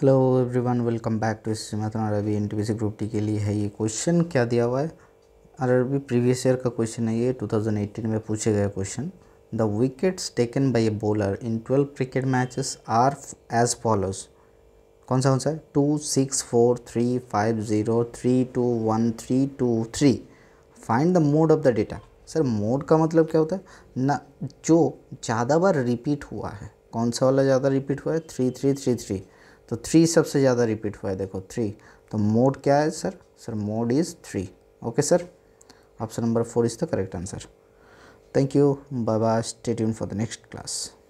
hello everyone welcome back to सिमाथन अरबी N T group T के लिए है ये क्वेश्चन क्या दिया हुआ है अरबी प्रीवियस ईयर का क्वेश्चन है ये 2018 में पूछे गए question the wickets taken by a bowler in twelve cricket matches are as follows कौन सा कौन सा है two six four three five zero three two one three two three find the mode of the data sir mode का मतलब क्या होता है ना जो ज़्यादा बार रिपीट हुआ है कौन सा वाला ज़्यादा रिपीट हुआ है थ्री थ्री थ्री थ्री तो थ्री सबसे ज़्यादा रिपीट हुआ है देखो थ्री तो मोड क्या है sir sir mode is three okay sir option number four is the correct answer thank you bye bye stay tuned for the next class